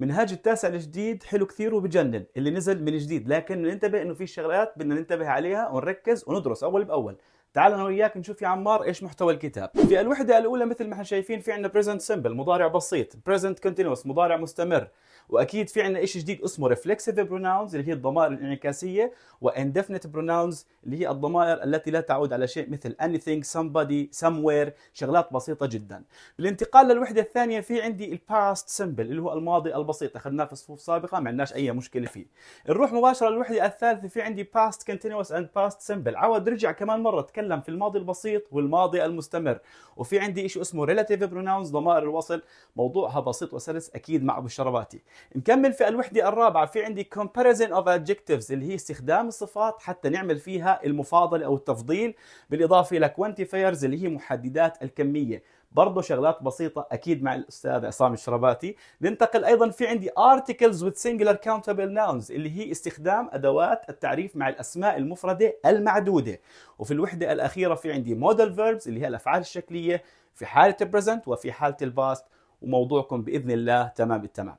منهاج التاسع الجديد حلو كثير وبجنن اللي نزل من جديد لكن ننتبه انه في شغلات بدنا ننتبه عليها ونركز وندرس اول باول تعال انا وياك نشوف يا عمار ايش محتوى الكتاب في الوحده الاولى مثل ما احنا شايفين في عندنا بريزنت سمبل مضارع بسيط بريزنت كونتينوس مضارع مستمر واكيد في عندنا شيء جديد اسمه ريفلكسيف بروناونز اللي هي الضمائر الانعكاسيه واندفنت بروناونز اللي هي الضمائر التي لا تعود على شيء مثل anything somebody somewhere شغلات بسيطه جدا بالانتقال للوحده الثانيه في عندي الباست سمبل اللي هو الماضي البسيط اخذناه في صفوف سابقه ما عندناش اي مشكله فيه نروح مباشره للوحده الثالثه في عندي باست كونتينوس اند باست سمبل عود رجع كمان مره تكلم بتكلم في الماضي البسيط والماضي المستمر وفي عندي شيء اسمه ريلاتيف بروناونز ضمائر الوصل موضوعها بسيط وسلس اكيد مع ابو شرباتي نكمل في الوحده الرابعه في عندي كومباريزن اوف ادجكتيفز اللي هي استخدام الصفات حتى نعمل فيها المفاضله او التفضيل بالاضافه الى كوانتيفايرز اللي هي محددات الكميه برضه شغلات بسيطه اكيد مع الاستاذ عصام الشرباتي ننتقل ايضا في عندي articles with singular countable nouns اللي هي استخدام ادوات التعريف مع الاسماء المفرده المعدوده وفي الوحده الاخيره في عندي model verbs اللي هي الافعال الشكليه في حاله present وفي حاله الباست وموضوعكم باذن الله تمام التمام